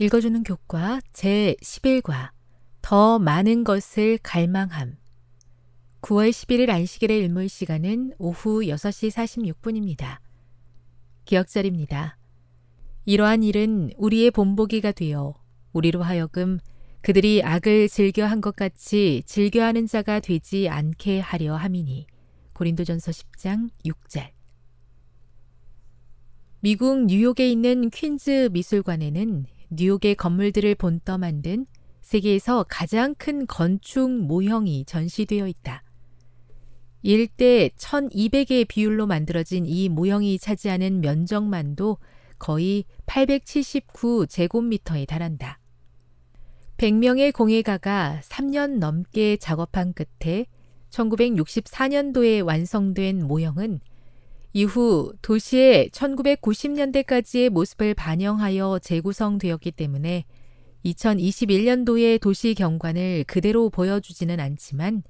읽어주는 교과 제11과 더 많은 것을 갈망함 9월 11일 안식일의 일몰 시간은 오후 6시 46분입니다. 기억절입니다. 이러한 일은 우리의 본보기가 되어 우리로 하여금 그들이 악을 즐겨한 것 같이 즐겨하는 자가 되지 않게 하려 함이니 고린도전서 10장 6절 미국 뉴욕에 있는 퀸즈 미술관에는 뉴욕의 건물들을 본떠 만든 세계에서 가장 큰 건축 모형이 전시되어 있다. 일대 1200의 비율로 만들어진 이 모형이 차지하는 면적만도 거의 879제곱미터에 달한다. 100명의 공예가가 3년 넘게 작업한 끝에 1964년도에 완성된 모형은 이후 도시의 1990년대까지의 모습을 반영하여 재구성되었기 때문에 2021년도의 도시 경관을 그대로 보여주지는 않지만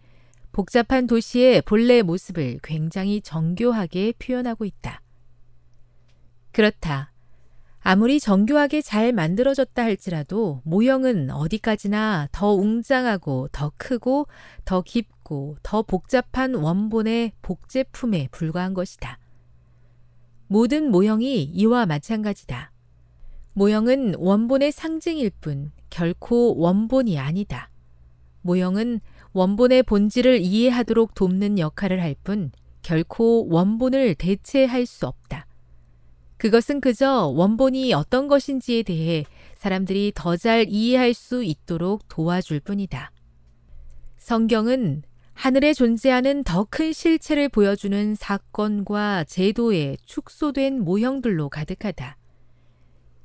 복잡한 도시의 본래 모습을 굉장히 정교하게 표현하고 있다. 그렇다. 아무리 정교하게 잘 만들어졌다 할지라도 모형은 어디까지나 더 웅장하고 더 크고 더 깊고 더 복잡한 원본의 복제품에 불과한 것이다. 모든 모형이 이와 마찬가지다. 모형은 원본의 상징일 뿐 결코 원본이 아니다. 모형은 원본의 본질을 이해하도록 돕는 역할을 할 뿐 결코 원본을 대체할 수 없다. 그것은 그저 원본이 어떤 것인지에 대해 사람들이 더 잘 이해할 수 있도록 도와줄 뿐이다. 성경은 하늘에 존재하는 더 큰 실체를 보여주는 사건과 제도의 축소된 모형들로 가득하다.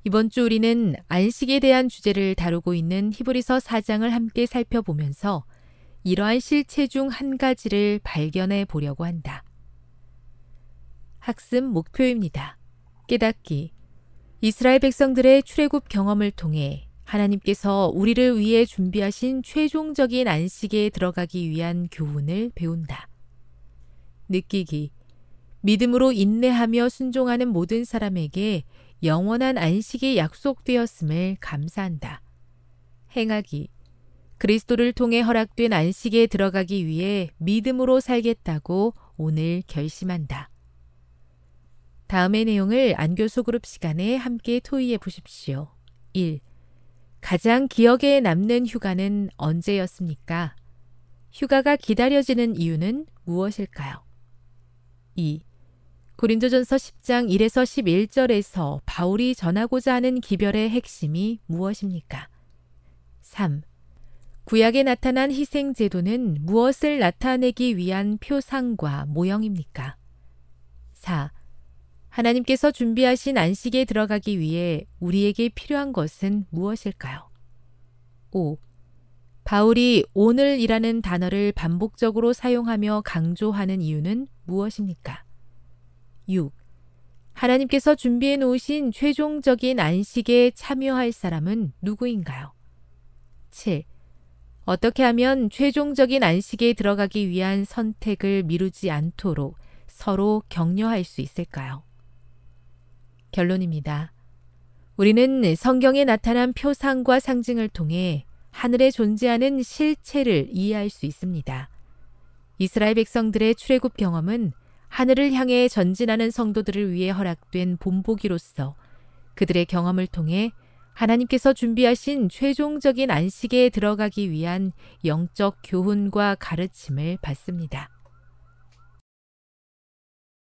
이번 주 우리는 안식에 대한 주제를 다루고 있는 히브리서 4장을 함께 살펴보면서 이러한 실체 중 한 가지를 발견해 보려고 한다. 학습 목표입니다. 깨닫기. 이스라엘 백성들의 출애굽 경험을 통해 하나님께서 우리를 위해 준비하신 최종적인 안식에 들어가기 위한 교훈을 배운다. 느끼기. 믿음으로 인내하며 순종하는 모든 사람에게 영원한 안식이 약속되었음을 감사한다. 행하기. 그리스도를 통해 허락된 안식에 들어가기 위해 믿음으로 살겠다고 오늘 결심한다. 다음의 내용을 안교수 그룹 시간에 함께 토의해 보십시오. 1. 가장 기억에 남는 휴가는 언제였습니까? 휴가가 기다려지는 이유는 무엇일까요? 2. 고린도전서 10장 1에서 11절에서 바울이 전하고자 하는 기별의 핵심이 무엇입니까? 3. 구약에 나타난 희생제도는 무엇을 나타내기 위한 표상과 모형입니까? 4. 하나님께서 준비하신 안식에 들어가기 위해 우리에게 필요한 것은 무엇일까요? 5. 바울이 오늘이라는 단어를 반복적으로 사용하며 강조하는 이유는 무엇입니까? 6. 하나님께서 준비해 놓으신 최종적인 안식에 참여할 사람은 누구인가요? 7. 어떻게 하면 최종적인 안식에 들어가기 위한 선택을 미루지 않도록 서로 격려할 수 있을까요? 결론입니다. 우리는 성경에 나타난 표상과 상징을 통해 하늘에 존재하는 실체를 이해할 수 있습니다. 이스라엘 백성들의 출애굽 경험은 하늘을 향해 전진하는 성도들을 위해 허락된 본보기로서 그들의 경험을 통해 하나님께서 준비하신 최종적인 안식에 들어가기 위한 영적 교훈과 가르침을 받습니다.